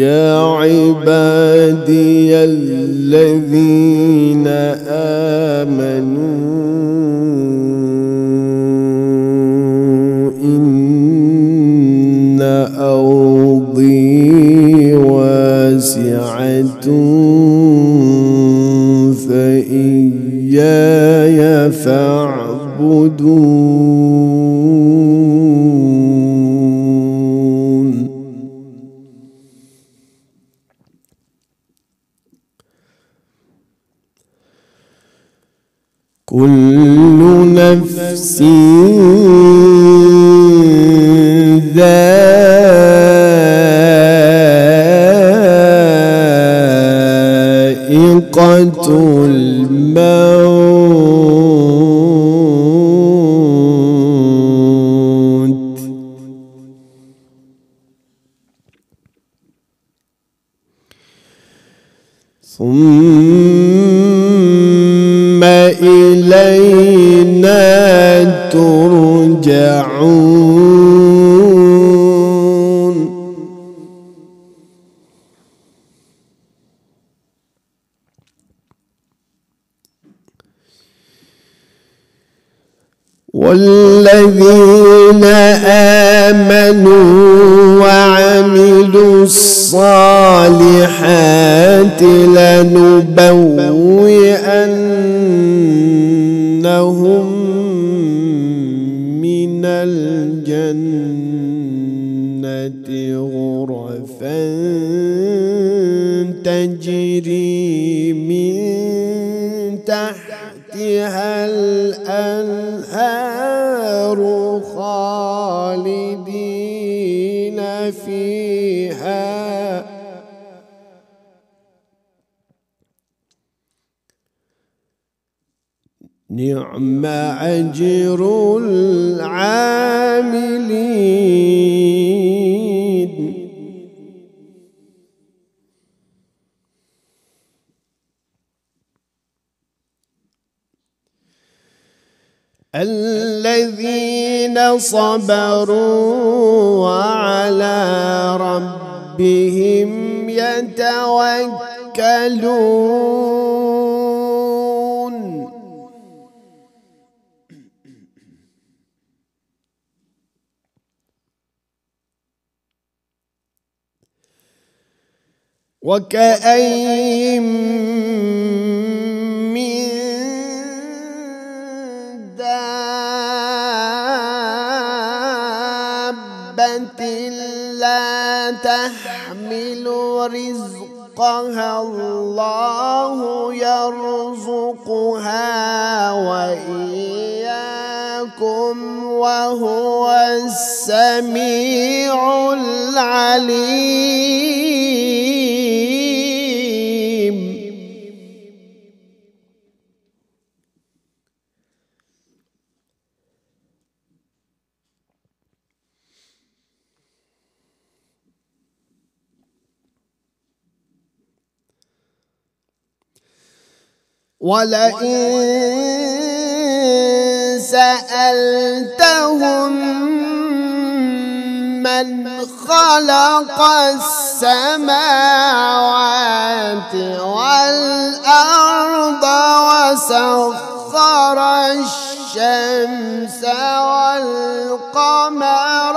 يا عبادي الذين آمنوا إن أرضي واسعة فإياي فاعبدون والذين آمنوا وعملوا الصالحات لنبوء نعم أجر العاملين الذين صبروا وعلى ربهم يتوكلون وكأين من دابة لا تحمل رزقها الله يرزقها وإياكم وهو السميع العليم ولئن سألتهم من خلق السماوات والأرض وسخر الشمس والقمر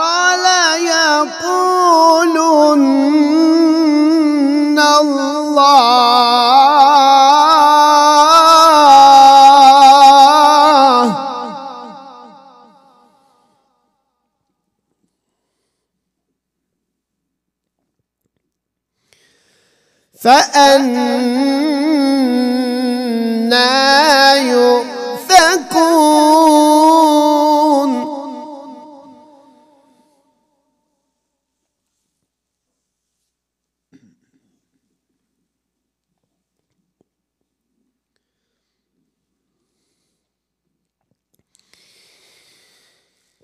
ليقولن الله فأنا يؤفكون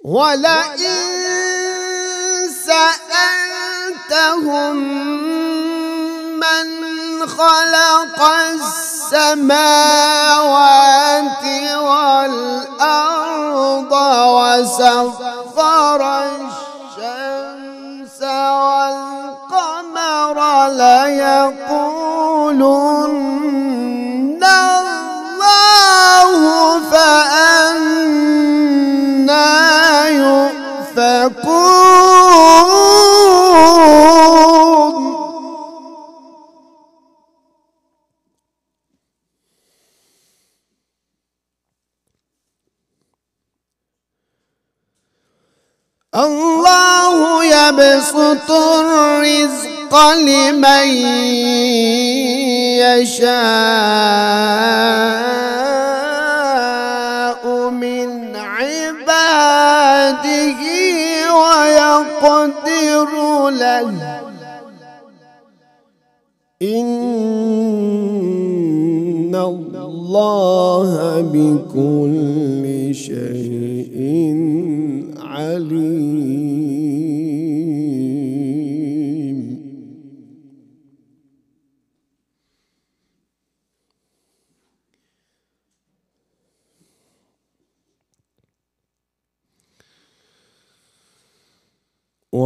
ولئن سألتهم من خلق السماوات والأرض وسخر الشمس والقمر ليقول لمن يشاء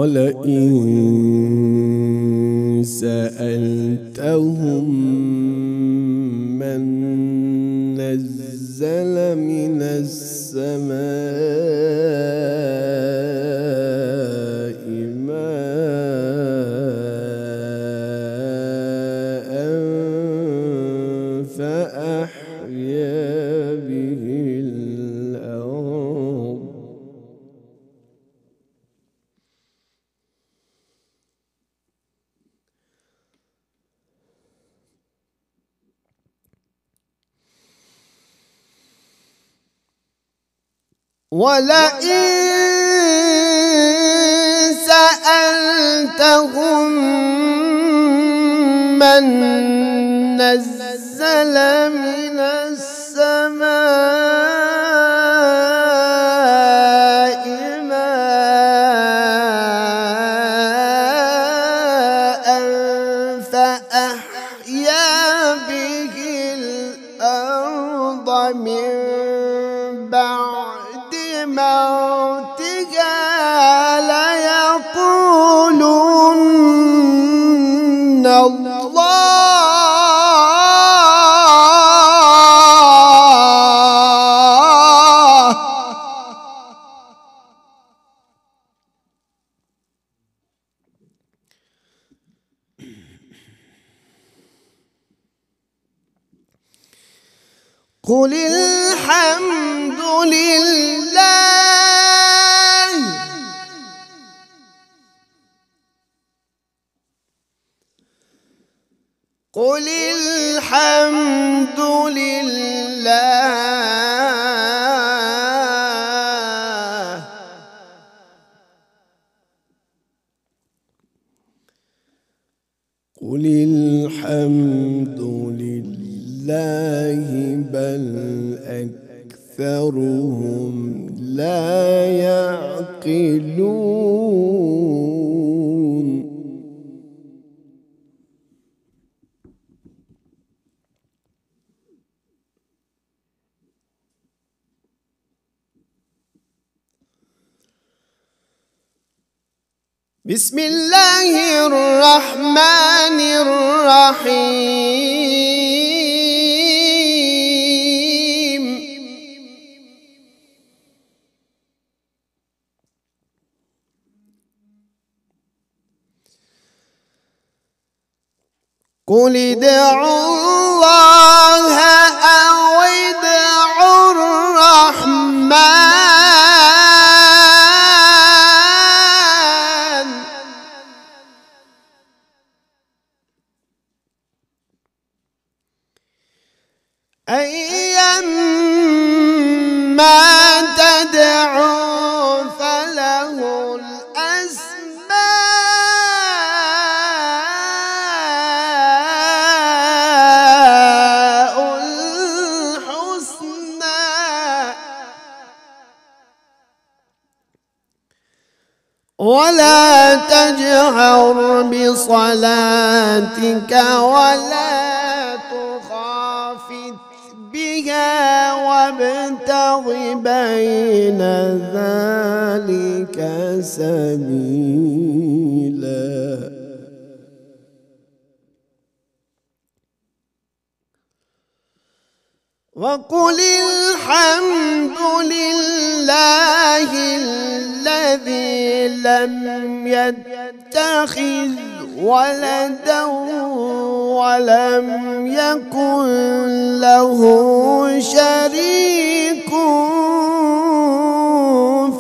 ولئن سألتهم من نزل من السماء ولئن سألتهم من نزل من بسم الله الرحمن الرحيم قل ادعوا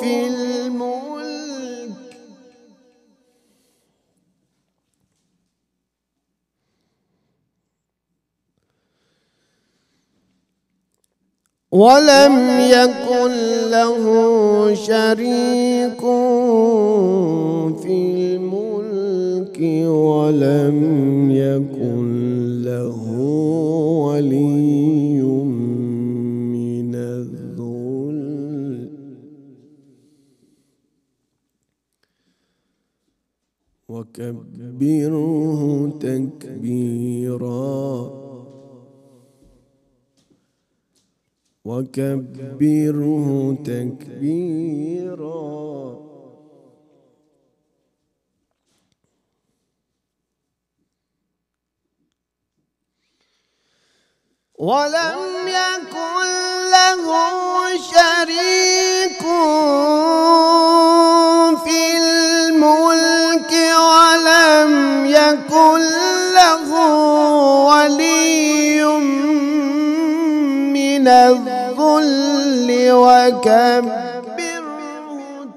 في الملك ولم يكن له شريك في الملك ولم يكن وكبره تكبيرا وكبره تكبيرا ولم يكن له شريك يكن له ولي من الذل وكبره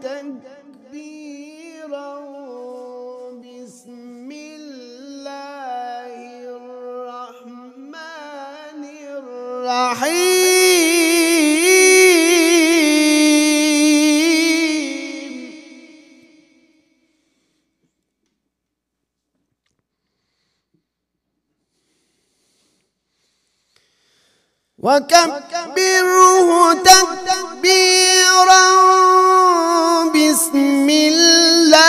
تكبيرا بسم الله الرحمن الرحيم وكبره تكبيرا بسم الله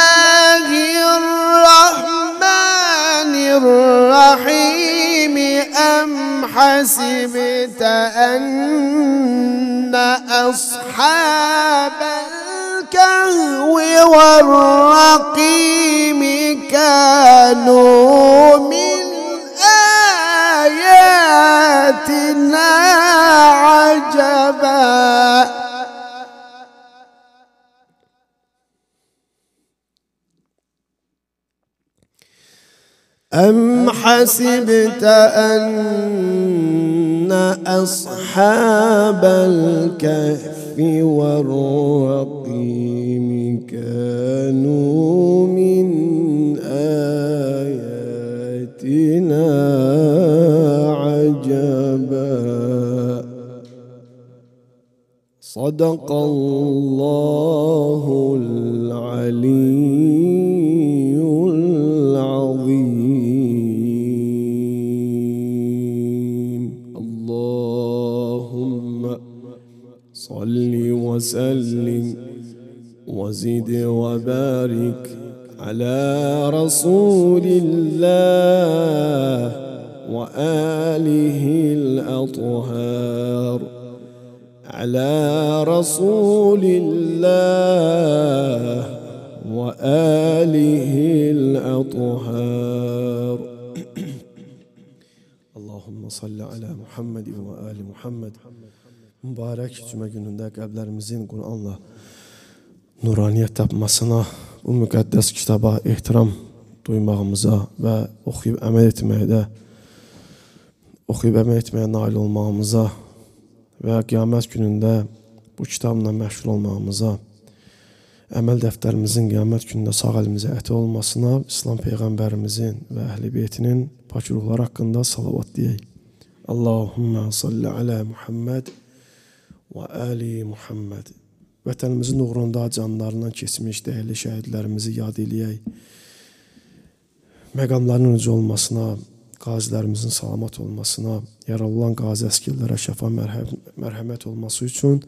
الرحمن الرحيم أم حسبت أن أصحاب الكهو والرقيم كانوا من آياتنا عجبا أم حسبت أن أصحاب الكهف والرقيم كانوا من آيات تأتنا عجبا صدق الله العلي العظيم اللهم صل وسلم وزد وبارك على رسول الله وآله الأطهار على رسول الله وآله الأطهار اللهم صل على محمد وآل محمد ذاك Cuma gününde قل Kur'an'la nuraniyet tapmasına bu müqəddəs kitaba ehtiram duymağımıza və oxuyub əməl etməkdə oxuyub əməl etməyə nail olmağımıza və qiyamət günündə bu kitabla məşğul olmağımıza əməl dəftərimizin qiyamət günündə sağ əlimizə əti olmasına İslam peyğəmbərimizin və əhlibeytinin pak ruhları haqqında salavat deyək. Allahumma salli ala Muhammed və ali Muhammed. Vətənimizin uğrunda canlarından keçmiş dəyərli şəhidlərimizi yad eləyək. Məqamların ucu olmasına, qazilərimizin salamat olmasına, yaralılan qazi əskərlərə şəfa mərhəm, mərhəmət olması üçün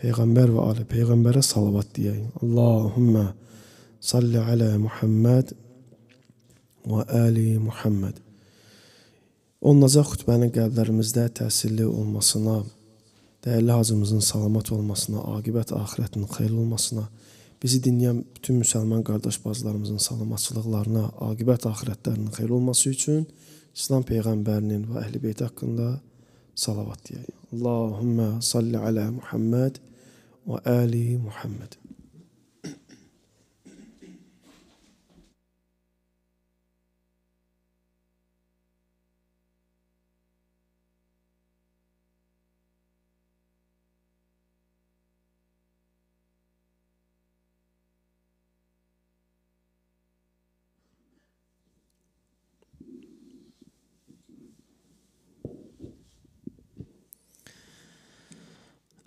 peyğəmbər və ali peyğəmbərə salavat deyək. Allahumma salli ala Muhammed və ali Muhammed. Onunca xutbənin qəlblərimizdə təsirli olmasına, dəyərli hacımızın salamat olmasına, aqibət axirətinin xeyirli olmasına, bizi dinləyən bütün müsəlman qardaş bacılarımızın salamatçılıqlarına, aqibət axirətlərinin xeyirli olması üçün İslam peyğəmbərinin və əhl-beyt haqqında salavat deyək. Allahummə salli alə Muhammed və ali Muhammed.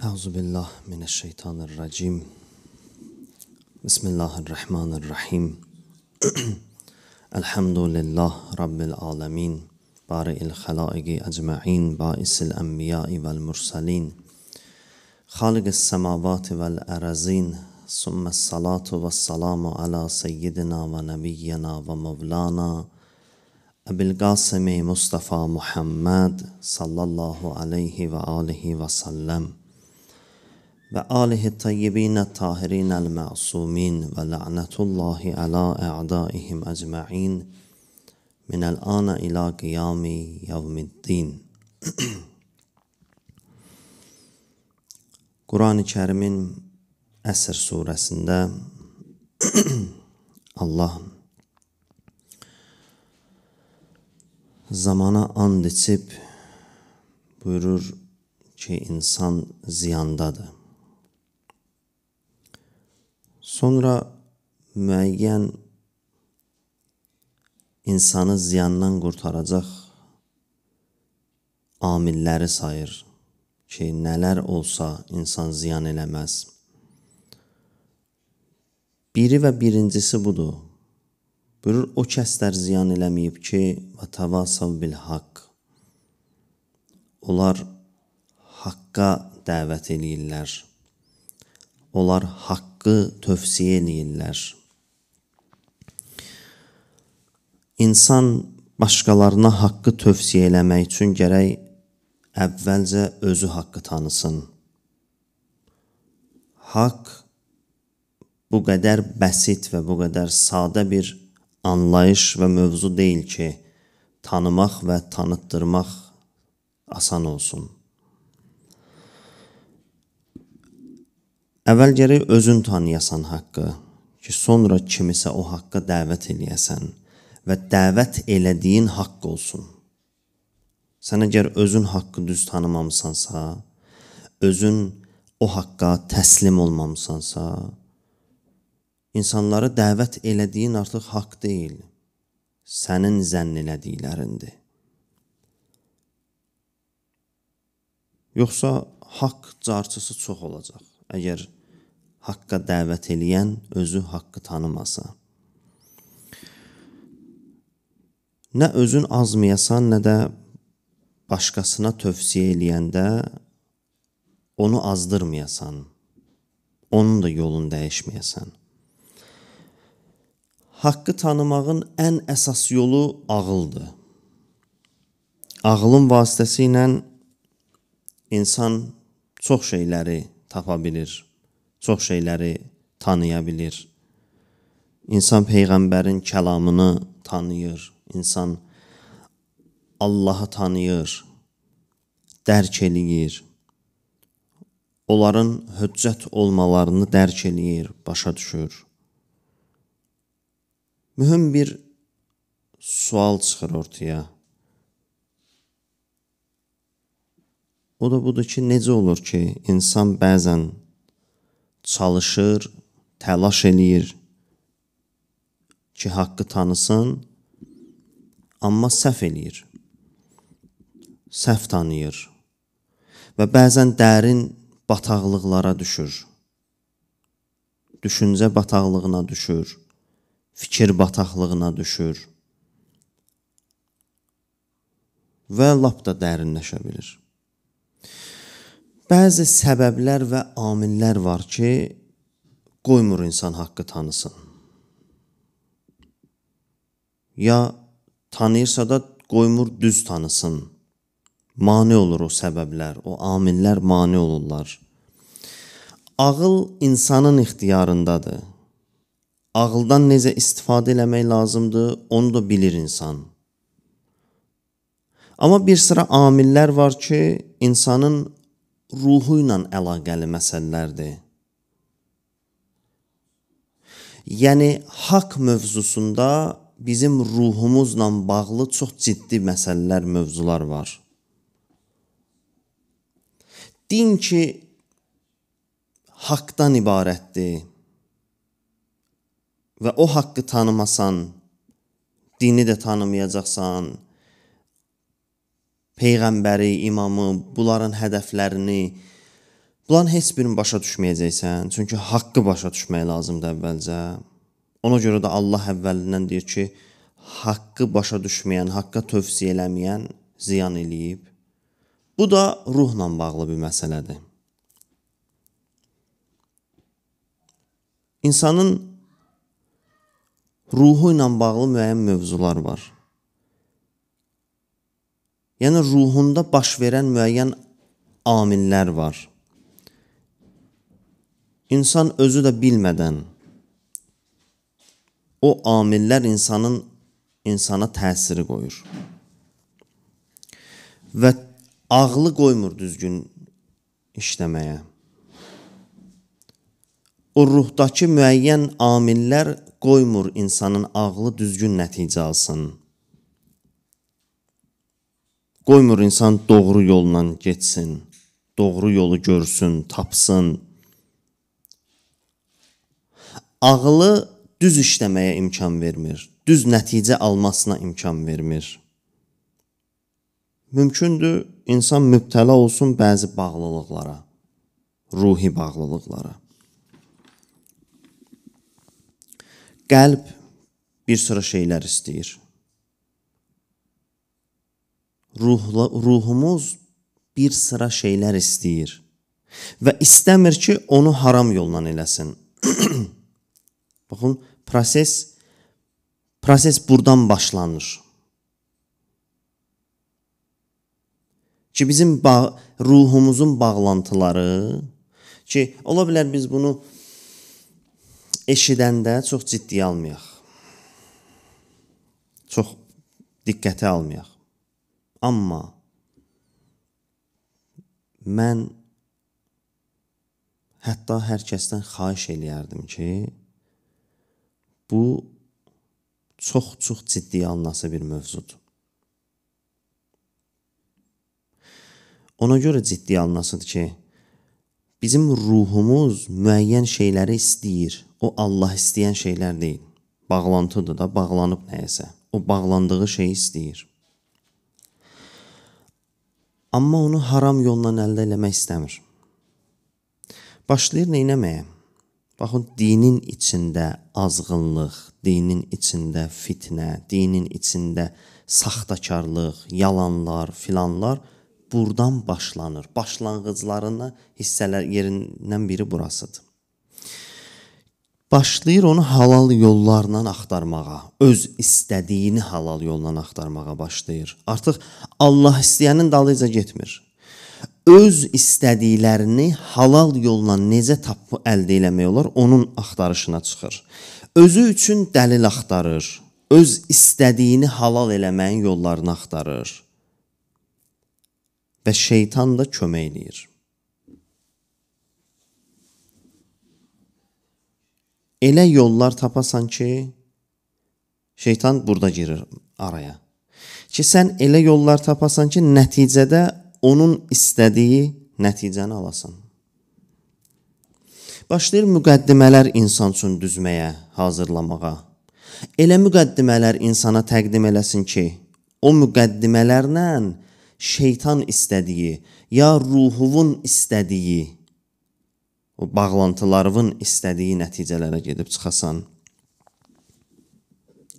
أعوذ بالله من الشيطان الرجيم بسم الله الرحمن الرحيم الحمد لله رب العالمين بارئ الخلائق أجمعين بائس الأنبياء والمرسلين خالق السماوات والأرزين ثم الصلاة والسلام على سيدنا ونبينا ومولانا أبي القاسم مصطفى محمد صلى الله عليه وآله وسلم və alihi tayyibinə tahirinəl məsumin və la'nətullahi alə ə'daihim əcma'in minəl ana ilə qiyami yevmiddin. Quran-ı kərimin əsr surəsində Allah zamana and içib buyurur ki, insan ziyandadır. Sonra müəyyən insanı ziyandan qurtaracaq amilləri sayır ki, nələr olsa insan ziyan eləməz. Biri və birincisi budur. Buyurur, o kəslər ziyan eləməyib ki, və təvasav bil haqq. Onlar haqqa dəvət eləyirlər. Onlar haqq haqqı tövsiyə eləyirlər. İnsan başqalarına haqqı tövsiyə eləmək üçün gərək əvvəlcə özü haqqı tanısın. Haqq bu qədər bəsit və bu qədər sadə bir anlayış və mövzu deyil ki, tanımaq və tanıtdırmaq asan olsun. Əvvəl gərək özün tanıyasan haqqı, ki sonra kimisə o haqqa dəvət eləyəsən və dəvət elədiyin haqq olsun. Sən əgər özün haqqı düz tanımamısansa, özün o haqqa təslim olmamısansa, insanları dəvət elədiyin artıq haqq deyil, sənin zənn elədiklərindir. Yoxsa haqq carçısı çox olacaq. Əgər haqqa dəvət eləyən özü haqqı tanımasa. Nə özün azmayasan, nə də başqasına tövsiyə eləyəndə onu azdırmayasan. Onun da yolunu dəyişməyəsən. Haqqı tanımağın ən əsas yolu ağıldır. Ağlın vasitəsilə insan çox şeyləri tapa bilir çox şeyləri tanıya bilir. İnsan peyğəmbərin kəlamını tanıyır. İnsan Allahı tanıyır. Dərk eləyir. Onların höccət olmalarını dərk eləyir, başa düşür. Mühüm bir sual çıxır ortaya. O da budur ki, necə olur ki, insan bəzən çalışır, təlaş eləyir ki, haqqı tanısın, amma səhv eləyir. Səhv tanıyır və bəzən dərin bataqlıqlara düşür. Düşüncə bataqlığına düşür, fikir bataqlığına düşür. Və lap da dərinləşə bilir. Bəzi səbəblər və amillər var ki, qoymur insan haqqı tanısın. Ya tanıyırsa da qoymur düz tanısın. Mane olur o səbəblər, o amillər mane olurlar. Ağıl insanın ixtiyarındadır. Ağıldan necə istifadə eləmək lazımdır, onu da bilir insan. Amma bir sıra amillər var ki, insanın ruhu ilə əlaqəli məsələlərdir. Yəni haqq mövzusunda bizim ruhumuzla bağlı çox ciddi məsələlər, mövzular var. Din ki haqqdan ibarətdir. Və o haqqı tanımasan, dini də tanımayacaqsan, peyğəmbəri, imamı, bunların hədəflərini, bunların heç birini başa düşməyəcəksən. Çünki haqqı başa düşmək lazımdır əvvəlcə. Ona görə də Allah əvvəlindən deyir ki, haqqı başa düşməyən, haqqa tövsiyə eləməyən ziyan eləyib. Bu da ruhla bağlı bir məsələdir. İnsanın ruhu ilə bağlı müəyyən mövzular var. Yəni ruhunda baş verən müəyyən amillər var. İnsan özü də bilmədən o amillər insanın insana təsiri qoyur. Və ağlı qoymur düzgün işləməyə. O ruhdakı müəyyən amillər qoymur insanın ağlı düzgün nəticə alsın qoymur insan doğru yolla getsin, doğru yolu görsün, tapsın. Ağlı düz işləməyə imkan vermir, düz nəticə almasına imkan vermir. Mümkündür insan mübtəla olsun bəzi bağlılıqlara, ruhi bağlılıqlara. Qəlb bir sıra şeylər istəyir ruhla, ruhumuz bir sıra şeylər istəyir və istəmir ki, onu haram yolla eləsin. Baxın, proses proses burdan başlanır. Ki bizim bağ ruhumuzun bağlantıları ki, ola bilər biz bunu eşidəndə çox ciddiyə almayaq. Çox diqqətə almayaq. Amma mən hətta hər kəsdən xahiş eləyərdim ki, bu çox-çox ciddiyə alınası bir mövzudur. Ona görə ciddiyə alınasıdır ki, bizim ruhumuz müəyyən şeyləri istəyir. O Allah istəyən şeylər deyil. Bağlantıdır da, bağlanıb nəyəsə. O bağlandığı şeyi istəyir. Amma onu haram yolla əldə eləmək istəmir. Başlayır nə etməyə? Baxın, dinin içində azğınlıq, dinin içində fitnə, dinin içində saxtakarlıq, yalanlar, filanlar burdan başlanır. Başlanğıclarına hissələr yerindən biri burasıdır başlayır onu halal yollarla axtarmağa, öz istədiyini halal yolla axtarmağa başlayır. Artıq Allah istəyənin dalınca getmir. Öz istədiklərini halal yolla necə tap əldə eləmək olar, onun axtarışına çıxır. Özü üçün dəlil axtarır. Öz istədiyini halal eləməyin yollarını axtarır. Və şeytan da kömək eləyir. elə yollar tapasan ki, şeytan burada girir araya. Ki sən elə yollar tapasan ki, nəticədə onun istədiyi nəticəni alasan. Başlayır müqəddimələr insan üçün düzməyə, hazırlamağa. Elə müqəddimələr insana təqdim eləsin ki, o müqəddimələrlə şeytan istədiyi, ya ruhunun istədiyi o bağlantılarının istədiyi nəticələrə gedib çıxasan.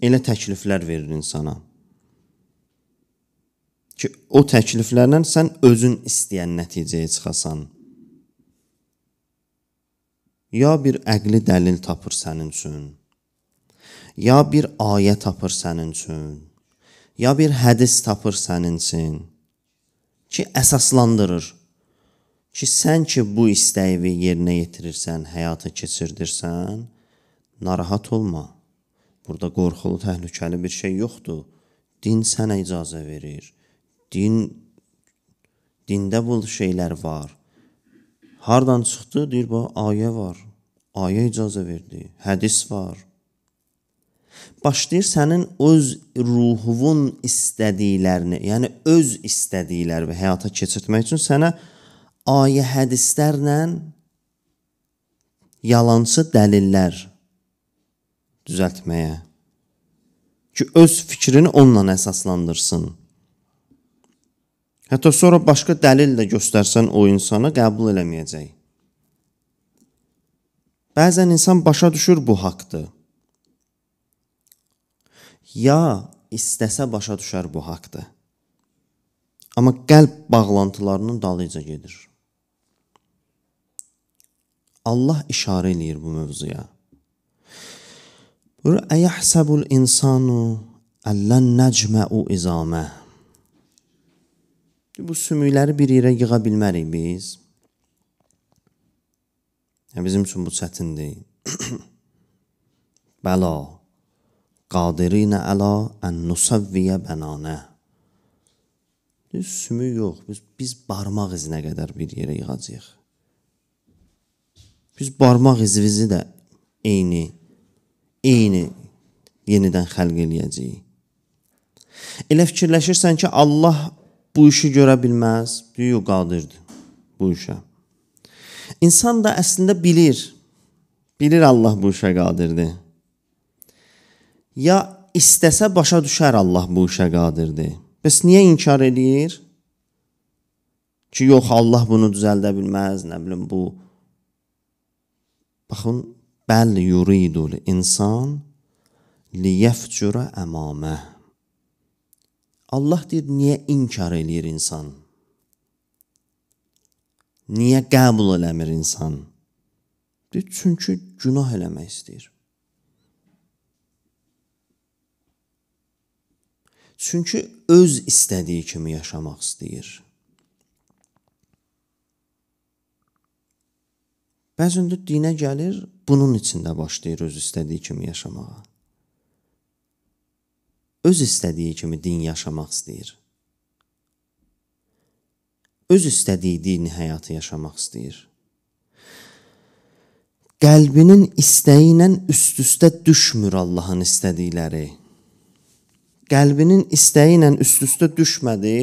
Elə təkliflər verir insana. Ki o təkliflərlə sən özün istəyən nəticəyə çıxasan. Ya bir əqli dəlil tapır sənin üçün. Ya bir ayə tapır sənin üçün. Ya bir hədis tapır sənin üçün ki əsaslandırır ki, sən ki bu istəyi yerinə yetirirsən, həyata keçirdirsən, narahat olma. Burada qorxulu, təhlükəli bir şey yoxdur. Din sənə icazə verir. Din dində bu şeylər var. Hardan çıxdı? Deyir, bu ayə var. Ayə icazə verdi. Hədis var. Başlayır sənin öz ruhunun istədiklərini, yəni öz istədiklərini həyata keçirtmək üçün sənə ayə hədislərlə yalançı dəlillər düzəltməyə ki, öz fikrini onunla əsaslandırsın. Hətta sonra başqa dəlil də göstərsən o insana qəbul eləməyəcək. Bəzən insan başa düşür bu haqqdır. Ya istəsə başa düşər bu haqqdır. Amma qəlb bağlantılarının dalınca gedir. Allah işarə eləyir bu mövzuya. Buyur, əyəhsəbul insanu əllən nəcməu izamə. Bu sümükləri bir yerə yığa bilmərik biz. Yəni, bizim üçün bu çətindir. Bəla, qadirinə əla ən nusavviyə bənanə. Düz sümük yox, biz, biz barmaq izinə qədər bir yerə yığacaq. Düz barmaq izimizi də eyni eyni yenidən xəlq eləyəcəyik. Elə fikirləşirsən ki, Allah bu işi görə bilməz, böyük qadirdir bu işə. İnsan da əslində bilir. Bilir Allah bu işə qadirdir. Ya istəsə başa düşər Allah bu işə qadirdir. Bəs niyə inkar eləyir? Ki yox Allah bunu düzəldə bilməz, nə bilim bu Baxın, bəl yuridul insan liyefcura əmamə. Allah deyir, niyə inkar eləyir insan? Niyə qəbul eləmir insan? Deyir, çünki günah eləmək istəyir. Çünki öz istədiyi kimi yaşamaq istəyir. Bəzən də dinə gəlir, bunun içində başlayır öz istədiyi kimi yaşamağa. Öz istədiyi kimi din yaşamaq istəyir. Öz istədiyi dini həyatı yaşamaq istəyir. Qəlbinin istəyi ilə üst-üstə düşmür Allahın istədikləri. Qəlbinin istəyi ilə üst-üstə düşmədi,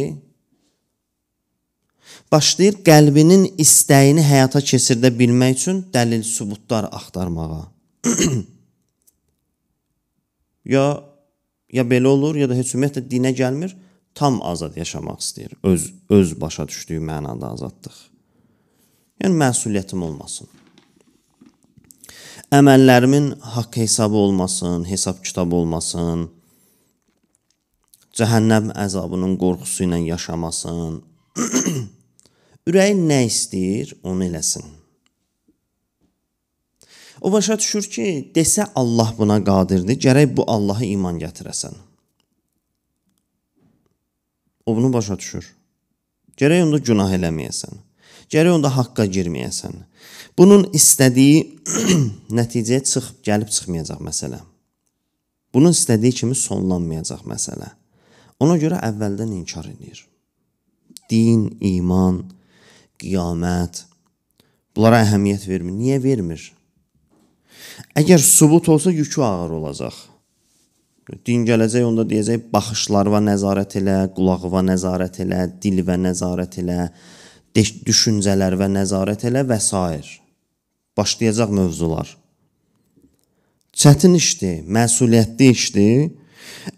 başlayır qəlbinin istəyini həyata keçirdə bilmək üçün dəlil sübutlar axtarmağa. ya ya belə olur, ya da heç ümumiyyətlə dinə gəlmir, tam azad yaşamaq istəyir. Öz öz başa düşdüyü mənada azadlıq. Yəni məsuliyyətim olmasın. Əməllərimin haqq hesabı olmasın, hesab kitabı olmasın. Cəhənnəm əzabının qorxusu ilə yaşamasın. Ürəyin nə istəyir, onu eləsin. O başa düşür ki, desə Allah buna qadirdir, gərək bu Allaha iman gətirəsən. O bunu başa düşür. Gərək onda günah eləməyəsən. Gərək onda haqqa girməyəsən. Bunun istədiyi nəticəyə çıxıb gəlib çıxmayacaq məsələ. Bunun istədiyi kimi sonlanmayacaq məsələ. Ona görə əvvəldən inkar edir. Din, iman, qiyamət. Bunlara əhəmiyyət vermir. Niyə vermir? Əgər sübut olsa yükü ağır olacaq. Din gələcək onda deyəcək baxışlarına nəzarət elə, qulağına nəzarət elə, dilvə nəzarət elə, düşüncələrə nəzarət elə və s. Başlayacaq mövzular. Çətin işdir, məsuliyyətli işdir.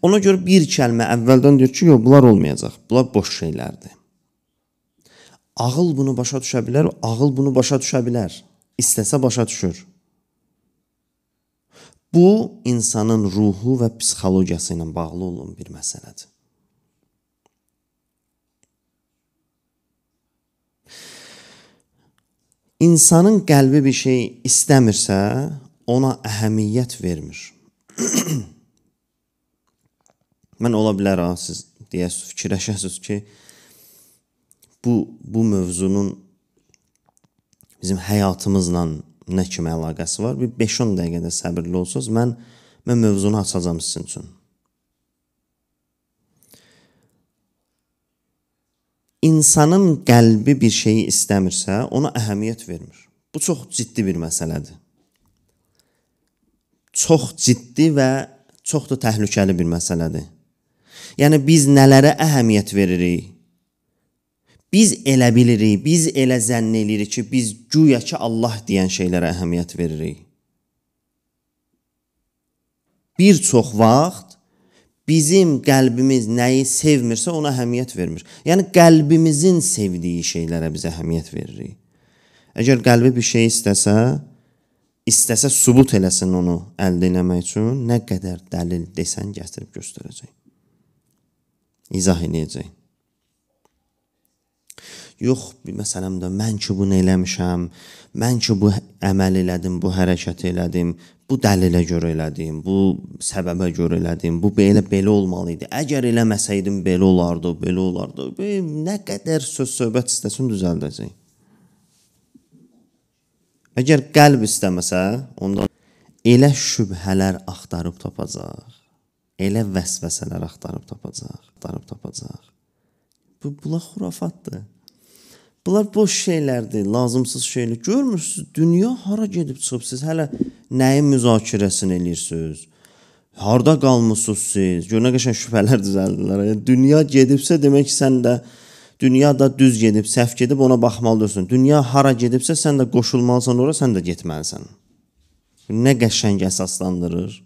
Ona görə bir kəlmə əvvəldən deyir ki, yox, bunlar olmayacaq. Bunlar boş şeylərdir. Ağıl bunu başa düşə bilər, ağıl bunu başa düşə bilər. İstəsə başa düşür. Bu insanın ruhu və psixologiyası ilə bağlı olan bir məsələdir. İnsanın qəlbi bir şey istəmirsə, ona əhəmiyyət vermir. Mən ola bilər ha, siz deyəsiz, fikirləşəsiz ki, bu bu mövzunun bizim həyatımızla nə kimi əlaqəsi var? Bir 5-10 dəqiqədə səbirli olsunuz. Mən mən mövzunu açacağam sizin üçün. İnsanın qəlbi bir şeyi istəmirsə, ona əhəmiyyət vermir. Bu çox ciddi bir məsələdir. Çox ciddi və çox da təhlükəli bir məsələdir. Yəni biz nələrə əhəmiyyət veririk? Biz elə bilirik, biz elə zənn eləyirik ki, biz güya ki Allah deyən şeylərə əhəmiyyət veririk. Bir çox vaxt bizim qəlbimiz nəyi sevmirsə ona əhəmiyyət vermir. Yəni qəlbimizin sevdiyi şeylərə biz əhəmiyyət veririk. Əgər qəlbi bir şey istəsə, istəsə sübut eləsin onu əldə etmək üçün nə qədər dəlil desən gətirib göstərəcək. İzah eləyəcək. Yox, məsələn də mən ki bunu eləmişəm, mən ki bu əməl elədim, bu hərəkət elədim, bu dəlilə görə elədim, bu səbəbə görə elədim, bu belə belə olmalı idi. Əgər eləməsəydim belə olardı, belə olardı. Nə qədər söz söhbət istəsən düzəldəcək. Əgər qəlb istəməsə, onda elə şübhələr axtarıb tapacaq. Elə vəsvəsələr axtarıb tapacaq, axtarıb tapacaq. Bu bula xurafatdır. Bunlar boş şeylərdir, lazımsız şeylər. Görmürsüz, dünya hara gedib çıxıb siz hələ nəyin müzakirəsini eləyirsiniz? Harda qalmısınız siz? Görünə qəşəng şübhələr düzəldilər. Yəni dünya gedibsə demək ki, sən də dünya da düz gedib, səhv gedib ona baxmalısan. Dünya hara gedibsə sən də qoşulmalısan ora, sən də getməlisən. Nə qəşəng əsaslandırır.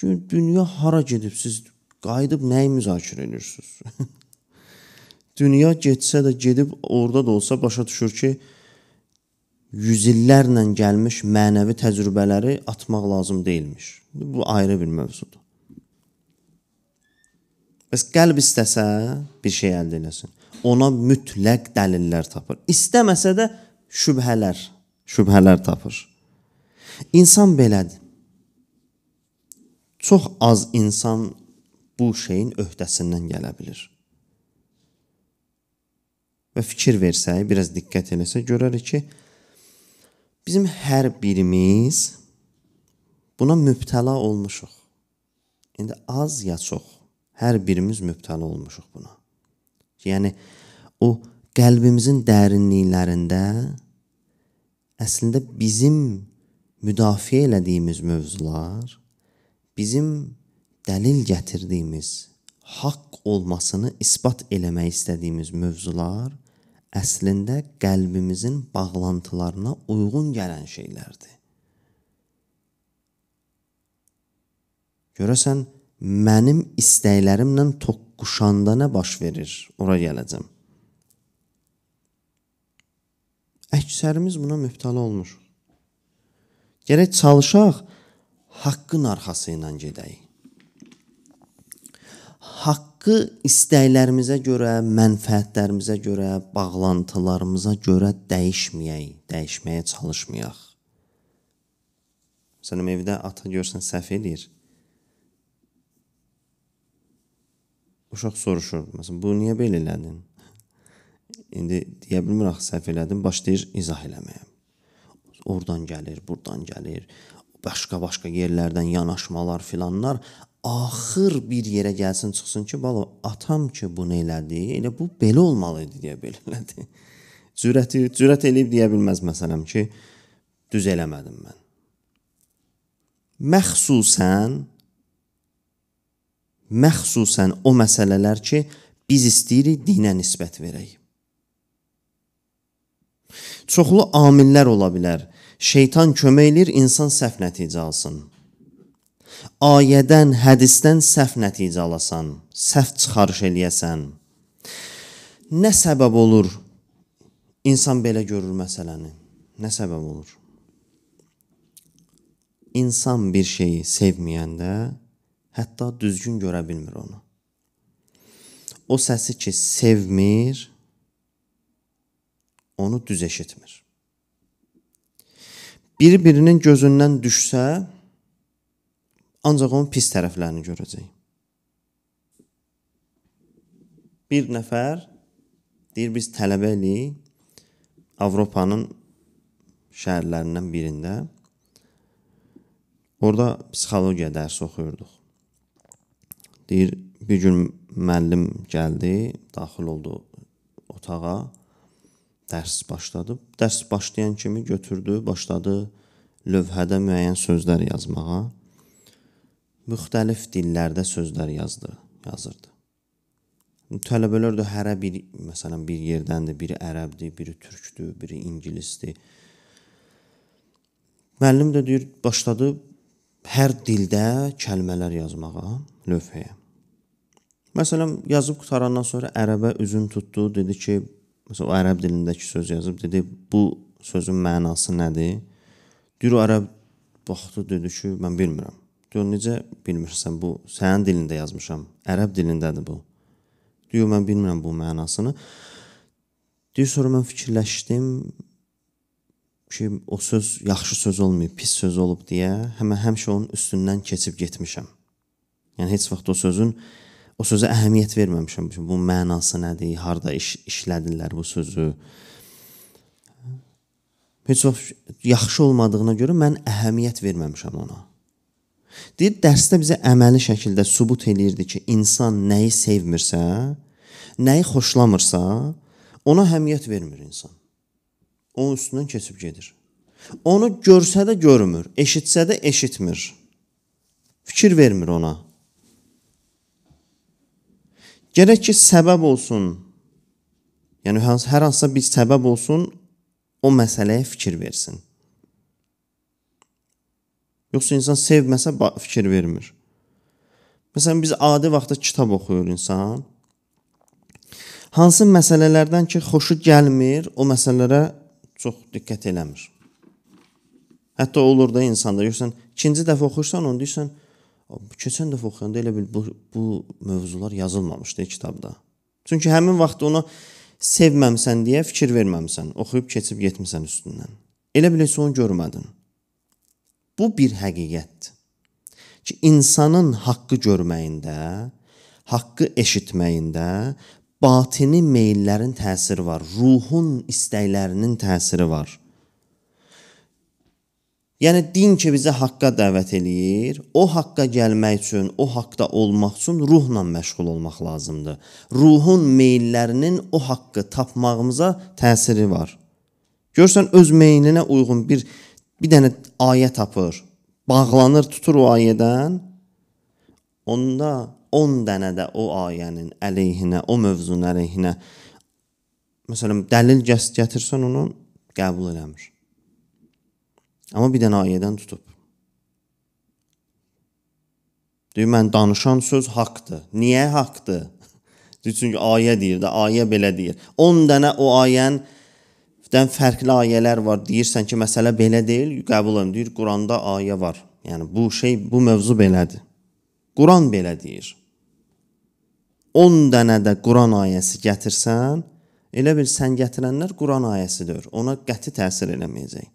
Gün dünya hara gedib siz qayıdıb nəyi müzakirə edirsiniz? dünya getsə də gedib orada da olsa başa düşür ki, yüzillərlə gəlmiş mənəvi təcrübələri atmaq lazım deyilmiş. Bu ayrı bir mövzudur. Bəs qəlb istəsə bir şey əldə eləsin. Ona mütləq dəlillər tapır. İstəməsə də şübhələr, şübhələr tapır. İnsan belədir. Çox az insan bu şeyin öhdəsindən gələ bilir və fikir versək, biraz diqqət eləsə görərik ki, bizim hər birimiz buna mübtəla olmuşuq. İndi az ya çox hər birimiz mübtəla olmuşuq buna. Yəni o qəlbimizin dərinliklərində əslində bizim müdafiə elədiyimiz mövzular, bizim dəlil gətirdiyimiz haqq olmasını isbat eləmək istədiyimiz mövzular əslində qəlbimizin bağlantılarına uyğun gələn şeylərdir. Görəsən mənim istəklərimlə toqquşanda nə baş verir? Ora gələcəm. Əksərimiz buna mübtəla olmuşuq. Gərək çalışaq, haqqın arxası ilə gedəyik haqqı istəklərimizə görə, mənfəətlərimizə görə, bağlantılarımıza görə dəyişməyək, dəyişməyə çalışmayaq. Məsələn, evdə ata görsən səhv eləyir. Uşaq soruşur, məsələn, bu niyə belə elədin? İndi deyə bilmir axı səhv elədim, başlayır izah eləməyə. Oradan gəlir, burdan gəlir başqa-başqa yerlərdən yanaşmalar filanlar axır bir yerə gəlsin çıxsın ki, bala atam ki bunu elədi, elə bu belə olmalı idi deyə belə elədi. Cürəti cürət eləyib deyə bilməz məsələn ki, düz eləmədim mən. Məxsusən məxsusən o məsələlər ki, biz istəyirik dinə nisbət verək. Çoxlu amillər ola bilər. Şeytan kömək eləyir insan səhv nəticə alsın ayədən, hədisdən səhv nəticə alasan, səhv çıxarış eləyəsən. Nə səbəb olur insan belə görür məsələni? Nə səbəb olur? İnsan bir şeyi sevməyəndə hətta düzgün görə bilmir onu. O səsi ki sevmir, onu düz eşitmir. Bir-birinin gözündən düşsə, Ancaq onun pis tərəflərini görəcək. Bir nəfər deyir biz tələbəlik Avropanın şəhərlərindən birində. Orda psixologiya dərsi oxuyurduq. Deyir bir gün müəllim gəldi, daxil oldu otağa. Dərs başladı. Dərs başlayan kimi götürdü, başladı lövhədə müəyyən sözlər yazmağa müxtəlif dillərdə sözlər yazdı, yazırdı. Tələbələr də hərə bir məsələn bir yerdəndir, biri ərəbdir, biri türkdür, biri ingilisdir. Müəllim də deyir, başladı hər dildə kəlmələr yazmağa lövhəyə. Məsələn, yazıb qutarandan sonra ərəbə üzün tutdu, dedi ki, məsələn, ərəb dilindəki söz yazıb, dedi, bu sözün mənası nədir? Deyir, ərəb baxdı, dedi ki, mən bilmirəm. Diyor, necə bilmirsən bu? Sənin dilində yazmışam. Ərəb dilindədir bu. Diyor, mən bilmirəm bu mənasını. Deyir, sonra mən fikirləşdim ki, o söz yaxşı söz olmayıb, pis söz olub deyə, həmə həmişə onun üstündən keçib getmişəm. Yəni heç vaxt o sözün o sözə əhəmiyyət verməmişəm. Bu mənası nədir? Harda iş, işlədilər bu sözü? Heç vaxt yaxşı olmadığına görə mən əhəmiyyət verməmişəm ona. Deyir, dərsdə bizə əməli şəkildə sübut eləyirdi ki, insan nəyi sevmirsə, nəyi xoşlamırsa, ona həmiyyət vermir insan. Onun üstündən keçib gedir. Onu görsə də görmür, eşitsə də eşitmir. Fikir vermir ona. Gərək ki, səbəb olsun. Yəni hər hansısa bir səbəb olsun, o məsələyə fikir versin. Yoxsa insan sevməsə fikir vermir. Məsələn biz adi vaxtda kitab oxuyur insan. Hansı məsələlərdən ki, xoşu gəlmir, o məsələlərə çox diqqət eləmir. Hətta olur da insanda, görsən, ikinci dəfə oxursan, onu deyirsən, keçən dəfə oxuyanda elə bil bu, bu mövzular yazılmamışdı e, kitabda. Çünki həmin vaxt onu sevməmsən deyə fikir verməmsən, oxuyub keçib getmisən üstündən. Elə biləsə onu görmədin. Bu bir həqiqətdir ki, insanın haqqı görməyində, haqqı eşitməyində batini meyllərin təsiri var, ruhun istəklərinin təsiri var. Yəni din ki bizə haqqa dəvət eləyir, o haqqa gəlmək üçün, o haqqda olmaq üçün ruhla məşğul olmaq lazımdır. Ruhun meyllərinin o haqqı tapmağımıza təsiri var. Görsən öz meylinə uyğun bir bir dənə ayə tapır, bağlanır, tutur o ayədən, onda 10 dənə də o ayənin əleyhinə, o mövzunun əleyhinə məsələn dəlil gətirsən onu qəbul eləmir. Amma bir dənə ayədən tutub. Deyir, mən danışan söz haqqdır. Niyə haqqdır? Deyir, çünki ayə deyir də, ayə belə deyir. 10 dənə o ayənin dən fərqli ayələr var. Deyirsən ki, məsələ belə deyil, qəbul edirəm. Deyir, Quranda ayə var. Yəni bu şey, bu mövzu belədir. Quran belə deyir. 10 dənə də Quran ayəsi gətirsən, elə bil sən gətirənlər Quran ayəsidir. Ona qəti təsir eləməyəcək.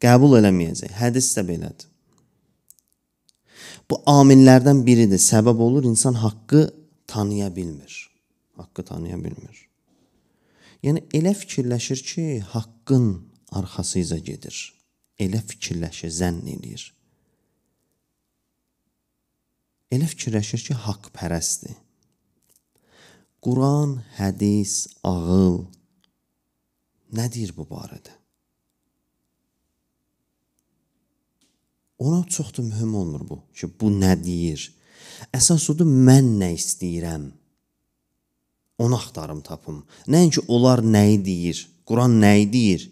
Qəbul eləməyəcək. Hədis də belədir. Bu amillərdən biridir. Səbəb olur insan haqqı tanıya bilmir. Haqqı tanıya bilmir. Yəni elə fikirləşir ki, haqqın arxası izə gedir. Elə fikirləşir, zənn eləyir. Elə fikirləşir ki, haqq pərəstdir. Quran, hədis, ağıl nə deyir bu barədə? Ona çox da mühüm olmur bu ki, bu nə deyir? Əsas odur mən nə istəyirəm? onu axtarım tapım. Nəinki onlar nəyi deyir, Quran nəyi deyir?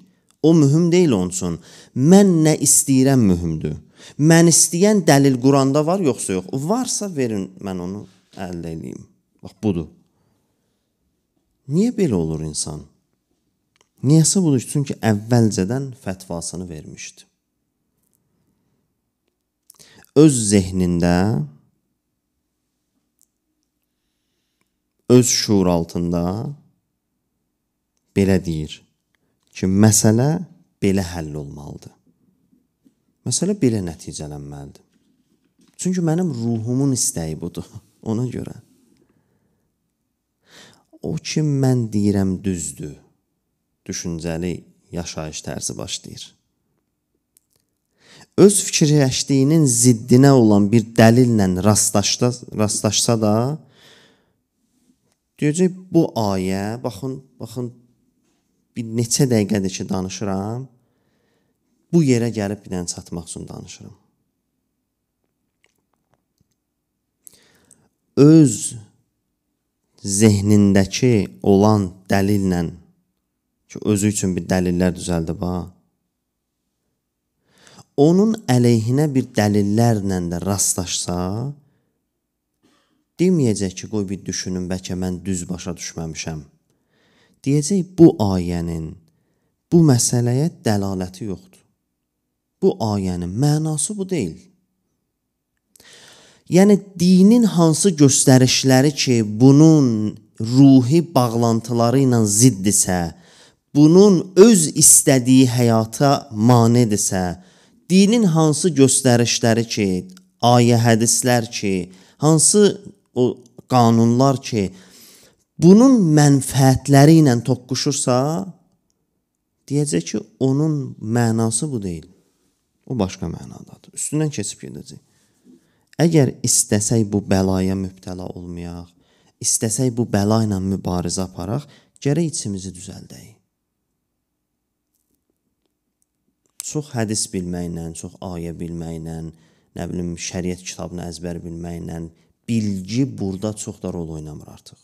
O mühüm deyil onsun. Mən nə istəyirəm mühümdür. Mən istəyən dəlil Quranda var yoxsa yox? Varsa verin, mən onu əldə eləyim. Bax budur. Niyə belə olur insan? Niyəsə budur, çünki əvvəlcədən fətvasını vermişdi. Öz zehnində öz şuur altında belə deyir ki, məsələ belə həll olmalıdır. Məsələ belə nəticələnməlidir. Çünki mənim ruhumun istəyi budur. Ona görə o ki mən deyirəm düzdür. Düşüncəli yaşayış tərzi başlayır. Öz fikirləşdiyinin ziddinə olan bir dəlillə rastlaşsa, rastlaşsa da Deyəcək bu ayə, baxın, baxın bir neçə dəqiqədir ki danışıram. Bu yerə gəlib bir dənə çatmaq üçün danışıram. Öz zehnindəki olan dəlillə ki, özü üçün bir dəlillər düzəldib ha. Onun əleyhinə bir dəlillərlə də rastlaşsa, Deməyəcək ki, qoy bir düşünüm, bəlkə mən düz başa düşməmişəm. Deyəcək bu ayənin bu məsələyə dəlaləti yoxdur. Bu ayənin mənası bu deyil. Yəni dinin hansı göstərişləri ki, bunun ruhi bağlantıları ilə ziddirsə, bunun öz istədiyi həyata manedirsə, dinin hansı göstərişləri ki, ayə hədislər ki, hansı o qanunlar ki, bunun mənfəətləri ilə toqquşursa, deyəcək ki, onun mənası bu deyil. O başqa mənadadır. Üstündən keçib gedəcək. Əgər istəsək bu bəlaya mübtəla olmayaq, istəsək bu bəla ilə mübarizə aparaq, gərək içimizi düzəldək. Çox hədis bilməklə, çox ayə bilməklə, nə bilim şəriət kitabını əzbər bilməklə, bilgi burada çox da rol oynamır artıq.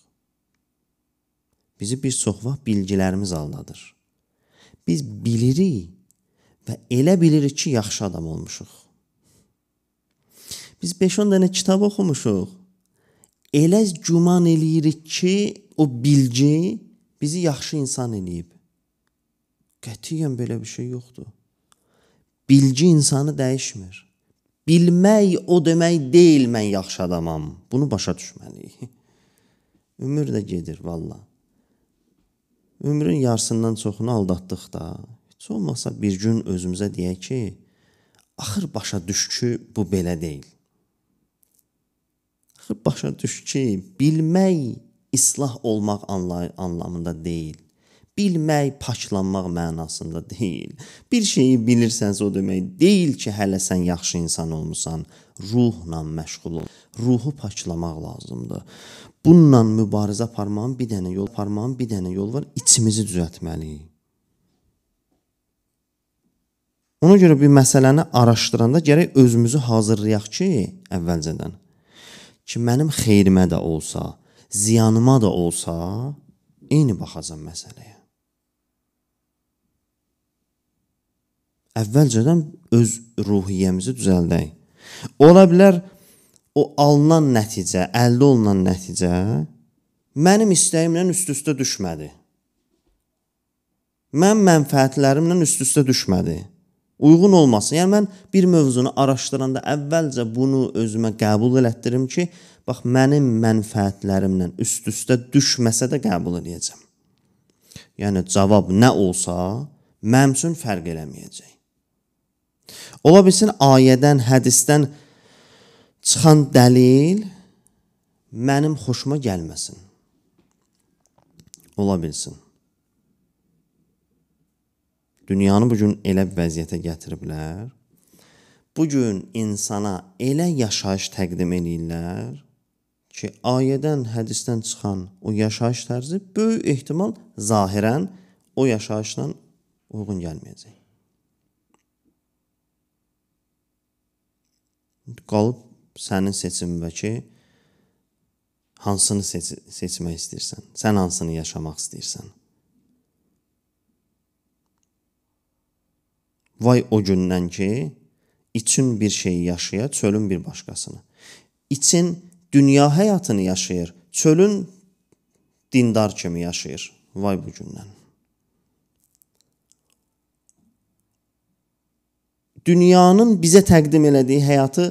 Bizi bir çox vaxt bilgilərimiz aldadır. Biz bilirik və elə bilirik ki, yaxşı adam olmuşuq. Biz 5-10 dənə kitab oxumuşuq. Elə güman eləyirik ki, o bilgi bizi yaxşı insan eləyib. Qətiyyən belə bir şey yoxdur. Bilgi insanı dəyişmir. Bilmək o demək deyil mən yaxşı adamam. Bunu başa düşməliyik. Ömür də gedir valla. Ömrün yarısından çoxunu aldatdıq da. Heç olmasa bir gün özümüzə deyək ki, axır başa düş ki, bu belə deyil. Axır başa düş ki, bilmək islah olmaq anlamında deyil bilmək paçlanmaq mənasında deyil. Bir şeyi bilirsənsə o demək deyil ki, hələ sən yaxşı insan olmusan. Ruhla məşğul ol. Ruhu paçlamaq lazımdır. Bununla mübarizə aparmağın bir dənə yol, aparmağın bir dənə yol var. İçimizi düzəltməliyik. Ona görə bir məsələni araşdıranda gərək özümüzü hazırlayaq ki, əvvəlcədən ki, mənim xeyrimə də olsa, ziyanıma da olsa, eyni baxacam məsələyə. əvvəlcədən öz ruhiyyəmizi düzəldək. Ola bilər o alınan nəticə, əldə olunan nəticə mənim istəyimlə üst-üstə düşmədi. Mən mənfəətlərimlə üst-üstə düşmədi. Uyğun olmasın. Yəni mən bir mövzunu araşdıranda əvvəlcə bunu özümə qəbul elətdirim ki, bax mənim mənfəətlərimlə üst-üstə düşməsə də qəbul edəcəm. Yəni cavab nə olsa, mənim üçün fərq eləməyəcək. Ola bilsin ayədən, hədisdən çıxan dəlil mənim xoşuma gəlməsin. Ola bilsin. Dünyanı bu gün elə vəziyyətə gətiriblər. Bu gün insana elə yaşayış təqdim eləyirlər ki, ayədən, hədisdən çıxan o yaşayış tərzi böyük ehtimal zahirən o yaşayışla uyğun gəlməyəcək. qalıb sənin seçimində ki, hansını seç seçmək istəyirsən? Sən hansını yaşamaq istəyirsən? Vay o gündən ki, için bir şeyi yaşaya, çölün bir başqasını. İçin dünya həyatını yaşayır, çölün dindar kimi yaşayır. Vay bu gündən. dünyanın bizə təqdim elədiyi həyatı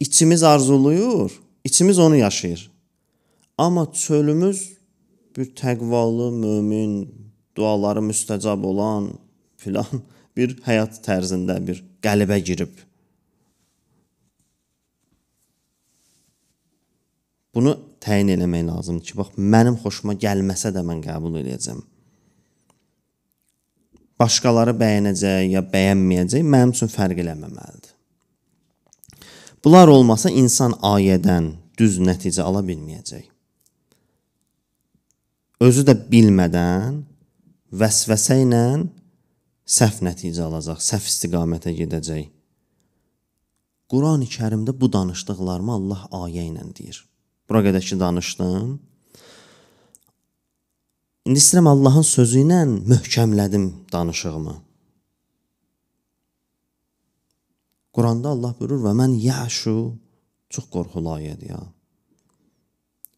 içimiz arzulayır, içimiz onu yaşayır. Amma çölümüz bir təqvalı, mömin, duaları müstəcab olan filan bir həyat tərzində bir qəlibə girib. Bunu təyin eləmək lazımdır ki, bax mənim xoşuma gəlməsə də mən qəbul edəcəm başqaları bəyənəcək ya bəyənməyəcək mənim üçün fərq eləməməlidir. Bunlar olmasa insan ayədən düz nəticə ala bilməyəcək. Özü də bilmədən vəsvəsə ilə səhv nəticə alacaq, səhv istiqamətə gedəcək. Qurani-Kərimdə bu danışdıqlarımı Allah ayə ilə deyir. Bura qədər ki danışdım, İndi istəyirəm Allahın sözü ilə möhkəmlədim danışığımı. Quranda Allah buyurur və mən yaşu çox qorxulu ayədir ya.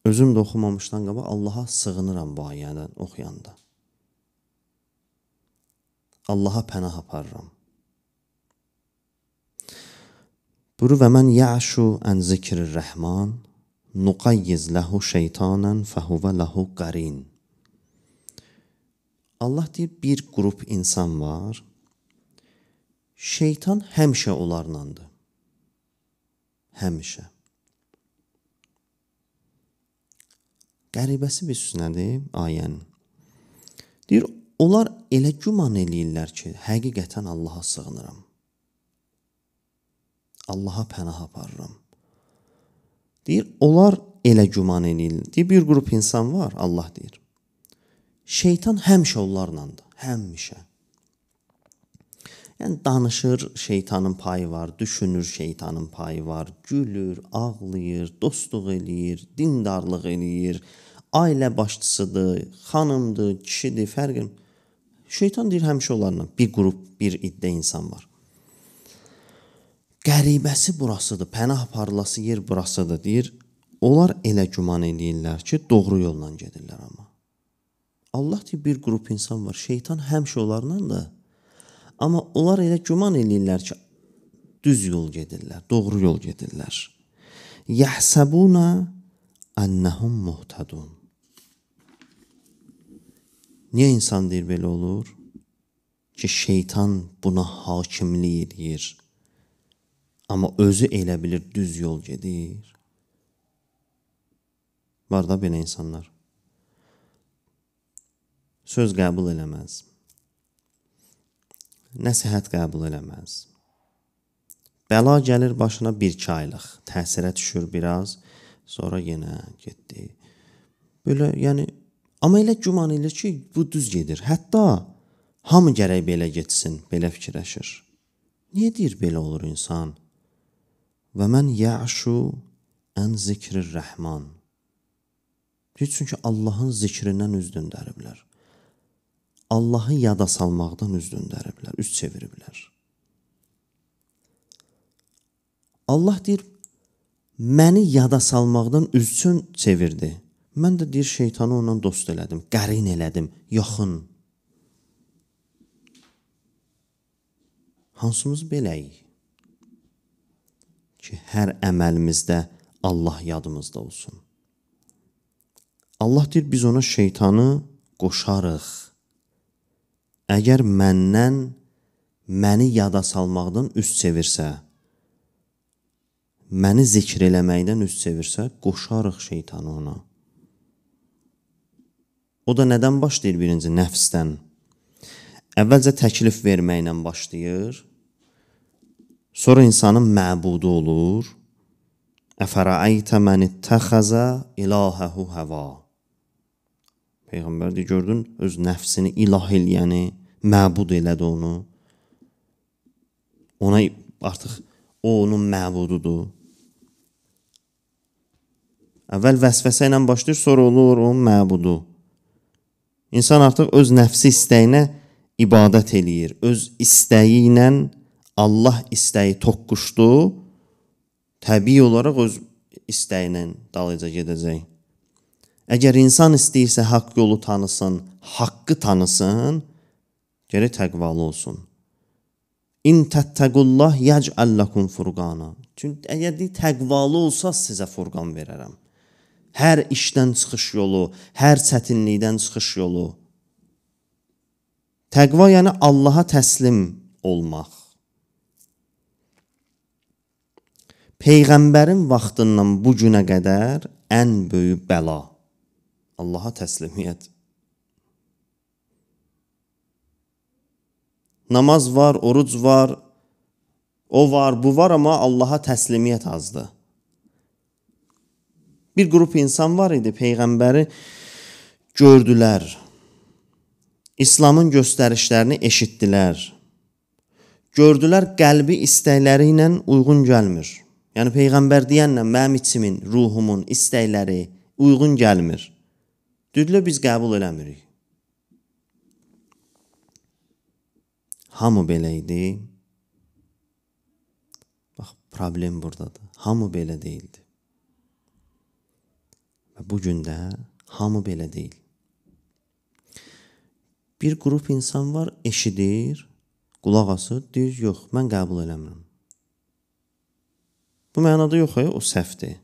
Özüm də oxumamışdan qabaq Allaha sığınıram bu ayədən oxuyanda. Allaha pənah aparıram. Buyurur və mən yaşu ən zikri rəhman nuqayyiz ləhu şeytanan fəhuvə ləhu qarin. Allah deyir, bir qrup insan var. Şeytan həmişə onlarlandır. Həmişə. Qəribəsi bir süsnədir ayənin. Deyir, onlar elə güman eləyirlər ki, həqiqətən Allaha sığınıram. Allaha pənah aparıram. Deyir, onlar elə güman eləyirlər. Deyir, bir qrup insan var, Allah deyir şeytan həmişə onlarlandır, həmişə. Yəni danışır, şeytanın payı var, düşünür, şeytanın payı var, gülür, ağlayır, dostluq eləyir, dindarlıq eləyir, ailə başçısıdır, xanımdır, kişidir, fərq etmir. Şeytan deyir həmişə onlarla bir qrup, bir iddə insan var. Qəribəsi burasıdır, pənah aparılası yer burasıdır deyir. Onlar elə güman eləyirlər ki, doğru yolla gedirlər amma. Allah deyir bir qrup insan var. Şeytan həmişə onlarla da. Amma onlar elə güman eləyirlər ki, düz yol gedirlər, doğru yol gedirlər. Yahsabuna annahum muhtadun. Niyə insan deyir belə olur? Ki, şeytan buna hakimlik eləyir. Amma özü elə bilir düz yol gedir. Var da belə insanlar söz qəbul eləməz. Nəsihət qəbul eləməz. Bəla gəlir başına bir çaylıq, təsirə düşür biraz, sonra yenə getdi. Belə, yəni amma elə güman edir ki, bu düz gedir. Hətta hamı gərək belə getsin, belə fikirləşir. Niyə deyir belə olur insan? Və mən yəşu ən zikrir rəhman. Çünki Allahın zikrindən üz döndəriblər. Allahı yada salmaqdan üz döndəriblər, üz çeviriblər. Allah deyir, məni yada salmaqdan üzçün çevirdi. Mən də deyir, şeytanı onunla dost elədim, qərin elədim, yaxın. Hansımız beləyik ki, hər əməlimizdə Allah yadımızda olsun. Allah deyir, biz ona şeytanı qoşarıq. Əgər məndən məni yada salmaqdan üz çevirsə, məni zikr eləməkdən üz çevirsə, qoşarıq şeytanı ona. O da nədən başlayır? Birinci nəfsdən. Əvvəlcə təklif verməklə başlayır. Sonra insanın məbudu olur. Əfərəaytə məni təxəzə ilahəhu həva. Peyğəmbər də gördün öz nəfsini ilah eləyəni, məbud elədi onu. Ona artıq o onun məbududur. Əvvəl vəsvəsə ilə başlayır, sonra olur onun məbudu. İnsan artıq öz nəfsi istəyinə ibadət eləyir. Öz istəyi ilə Allah istəyi toqquşdu. Təbii olaraq öz istəyinə dalıca gedəcək. Əgər insan istəyirsə haqq yolu tanısın, haqqı tanısın, geri təqvalı olsun. İn təttəqullah yəcəl lakum furqana. Çünki əgər təqvalı olsaz sizə furqan verərəm. Hər işdən çıxış yolu, hər çətinlikdən çıxış yolu. Təqva yəni Allaha təslim olmaq. Peyğəmbərin vaxtından bu günə qədər ən böyük bəla Allaha təslimiyyət. Namaz var, oruc var, o var, bu var amma Allaha təslimiyyət azdır. Bir qrup insan var idi, peyğəmbəri gördülər. İslamın göstərişlərini eşitdilər. Gördülər qəlbi istəkləri ilə uyğun gəlmir. Yəni peyğəmbər deyənlə mənim içimin, ruhumun istəkləri uyğun gəlmir. Düdlə biz qəbul eləmirik. Hamı belə idi. Bax, problem burdadır. Hamı belə deyildi. Və bu gün də hamı belə deyil. Bir qrup insan var, eşidir, qulaq asır, deyir, yox, mən qəbul eləmirəm. Bu mənada yox, o səhvdir.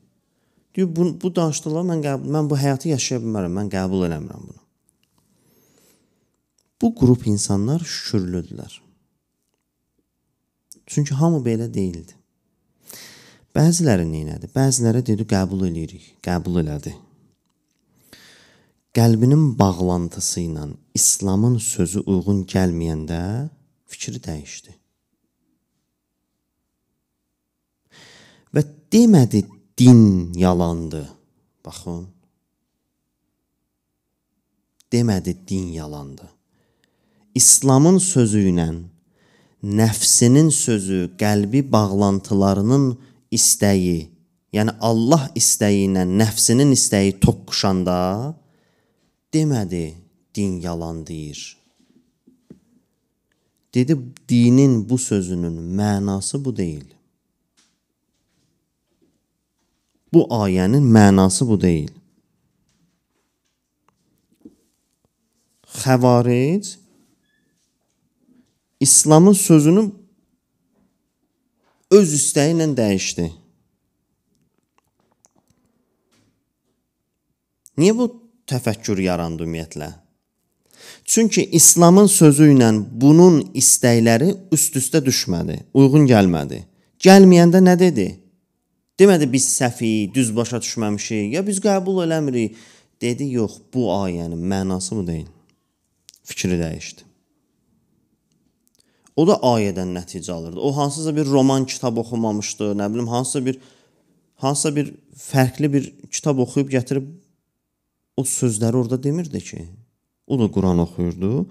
Deyir bu, bu danışdıqlar mən qəbul, mən bu həyatı yaşaya bilmərəm, mən qəbul eləmirəm bunu. Bu qrup insanlar şükürlüdülər. Çünki hamı belə deyildi. Bəziləri neylədi? Bəziləri dedi qəbul eləyirik, qəbul elədi. Qəlbinin bağlantısı ilə İslamın sözü uyğun gəlməyəndə fikri dəyişdi. Və demədi din yalandı. Baxın. Demədi din yalandı. İslamın sözü ilə nəfsinin sözü, qəlbi bağlantılarının istəyi, yəni Allah istəyi ilə nəfsinin istəyi toqquşanda demədi din yalan deyir. Dedi dinin bu sözünün mənası bu deyil. Bu ayənin mənası bu deyil. Xəvaric İslamın sözünü öz istəyi ilə dəyişdi. Niyə bu təfəkkür yarandı ümumiyyətlə? Çünki İslamın sözü ilə bunun istəkləri üst-üstə düşmədi, uyğun gəlmədi. Gəlməyəndə nə dedi? Demədi biz səhvi, düz başa düşməmişik, ya biz qəbul eləmirik. Dedi, yox, bu ayənin mənası bu deyil. Fikri dəyişdi. O da ayədən nəticə alırdı. O hansısa bir roman kitab oxumamışdı, nə bilim, hansısa bir hansısa bir fərqli bir kitab oxuyub gətirib o sözləri orada demirdi ki. O da Quran oxuyurdu.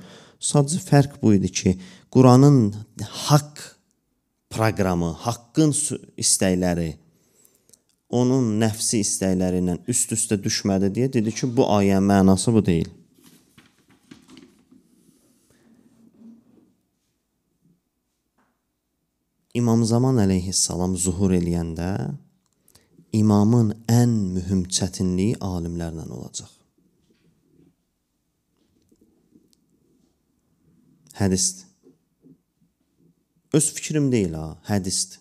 Sadəcə fərq bu idi ki, Quranın haqq proqramı, haqqın istəkləri onun nəfsi istəkləri ilə üst-üstə düşmədi deyə dedi ki, bu ayənin mənası bu deyil. İmam Zaman əleyhissalam zuhur eləyəndə imamın ən mühüm çətinliyi alimlərlə olacaq. Hədisdir. Öz fikrim deyil ha, hədisdir.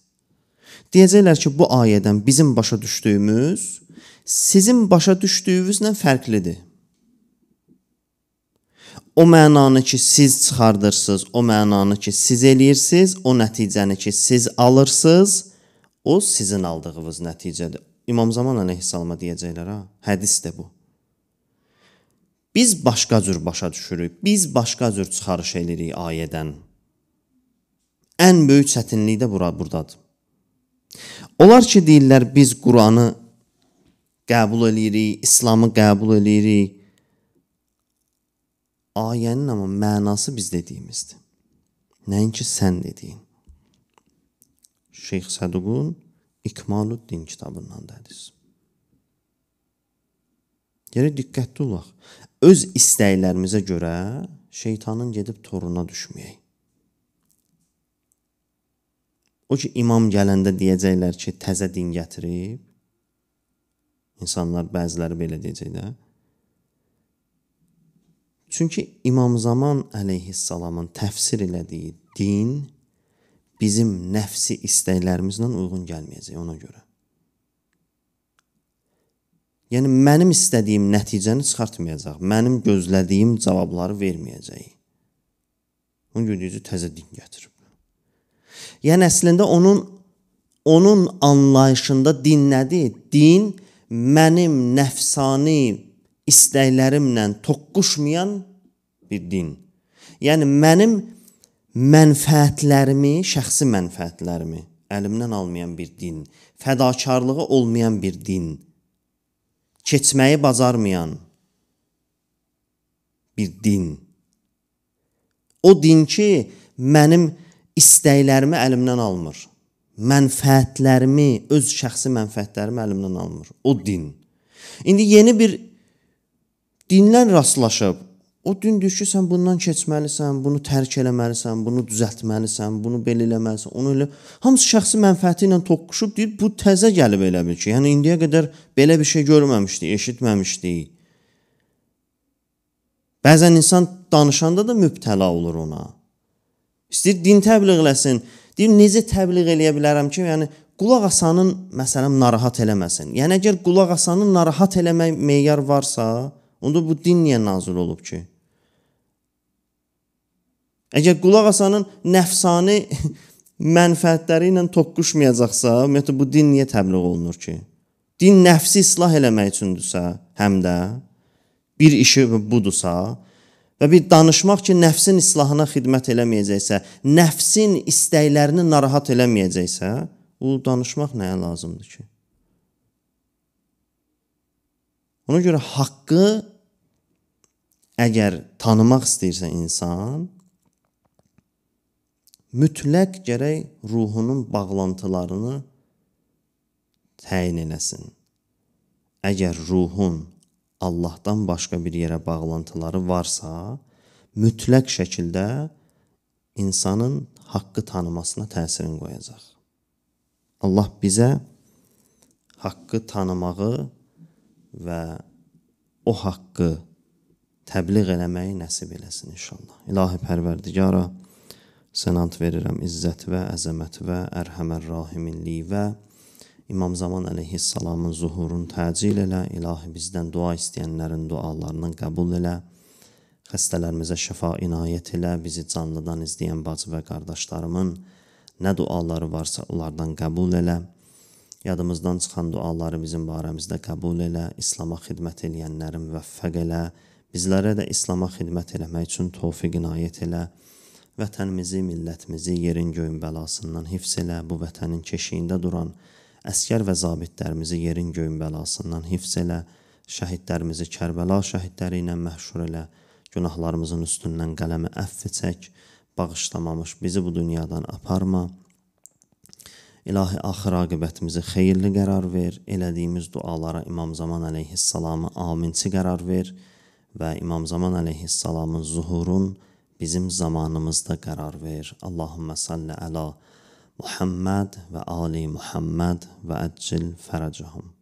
Deyəcəklər ki, bu ayədən bizim başa düşdüyümüz sizin başa düşdüyünüzlə fərqlidir. O mənanı ki, siz çıxardırsınız, o mənanı ki, siz eləyirsiz, o nəticəni ki, siz alırsınız, o sizin aldığınız nəticədir. İmam Zaman əleyhissalama deyəcəklər ha. Hədisdir bu. Biz başqa cür başa düşürük. Biz başqa cür çıxarış eləyirik ayədən. Ən böyük çətinlik də bura burdadır. Onlar ki deyirlər biz Qur'anı qəbul eləyirik, İslamı qəbul eləyirik. Ayənin amma mənası biz dediyimizdir. Nəinki sən dediyin. Şeyx Səduqun İkmaluddin kitabından da hədis. Yəni diqqətli olaq. Öz istəklərimizə görə şeytanın gedib toruna düşməyək. O ki, imam gələndə deyəcəklər ki, təzə din gətirib. İnsanlar bəziləri belə deyəcək də. Çünki İmam Zaman əleyhissalamın təfsir elədiyi din bizim nəfsi istəklərimizlə uyğun gəlməyəcək ona görə. Yəni mənim istədiyim nəticəni çıxartmayacaq, mənim gözlədiyim cavabları verməyəcək. Onun görə təzə din gətirib. Yəni əslində onun onun anlayışında din nədir? Din mənim nəfsani istəklərimlə toqquşmayan bir din. Yəni mənim mənfəətlərimi, şəxsi mənfəətlərimi əlimdən almayan bir din, fədakarlığı olmayan bir din, keçməyi bacarmayan bir din. O din ki, mənim istəklərimi əlimdən almır. Mənfəətlərimi, öz şəxsi mənfəətlərimi əlimdən almır. O din. İndi yeni bir dinlə rastlaşıb. O din deyir ki, sən bundan keçməlisən, bunu tərk eləməlisən, bunu düzəltməlisən, bunu belə eləməlisən, onu elə. Hamısı şəxsi mənfəəti ilə toqquşub deyir, bu təzə gəlib elə bil ki, yəni indiyə qədər belə bir şey görməmişdik, eşitməmişdik. Bəzən insan danışanda da mübtəla olur ona. İstəyir din təbliğ eləsin. Deyir necə təbliğ eləyə bilərəm ki, yəni qulaq asanın məsələn narahat eləməsin. Yəni əgər qulaq asanın narahat eləmək meyar varsa, onda bu din niyə nazil olub ki? Əgər qulaq asanın nəfsani mənfəətləri ilə toqquşmayacaqsa, ümumiyyətlə bu din niyə təbliğ olunur ki? Din nəfsi islah eləmək üçündürsə, həm də bir işi budursa, Və bir danışmaq ki, nəfsin islahına xidmət eləməyəcəksə, nəfsin istəklərini narahat eləməyəcəksə, o danışmaq nəyə lazımdır ki? Ona görə haqqı əgər tanımaq istəyirsə insan, mütləq gərək ruhunun bağlantılarını təyin eləsin. Əgər ruhun Allahdan başqa bir yerə bağlantıları varsa, mütləq şəkildə insanın haqqı tanımasına təsirin qoyacaq. Allah bizə haqqı tanımağı və o haqqı təbliğ eləməyi nəsib eləsin inşallah. İlahi Pərverdigara, sənant verirəm izzət və əzəmət və ərhəmər rahiminliyi və İmam Zaman əleyhissalamın zuhurun təcil elə, ilahi bizdən dua istəyənlərin dualarını qəbul elə, xəstələrimizə şəfa inayət elə, bizi canlıdan izləyən bacı və qardaşlarımın nə duaları varsa onlardan qəbul elə, yadımızdan çıxan duaları bizim barəmizdə qəbul elə, İslama xidmət eləyənləri müvəffəq elə, bizlərə də İslama xidmət eləmək üçün tofiq inayət elə, vətənimizi, millətimizi yerin göyün bəlasından hifz elə, bu vətənin keşiyində duran, Əskər və zabitlərimizi yerin göyün bəlasından hifz elə, şəhidlərimizi Kərbəla şəhidləri ilə məşhur elə, günahlarımızın üstündən qələmi əfv çək, bağışlamamış bizi bu dünyadan aparma. İlahi axır aqibətimizə xeyirli qərar ver, elədiyimiz dualara İmam Zaman əleyhissalamı aminçi qərar ver və İmam Zaman əleyhissalamın zuhurun bizim zamanımızda qərar ver. Allahümmə salli əla محمد و آل محمد و اجل فرجهم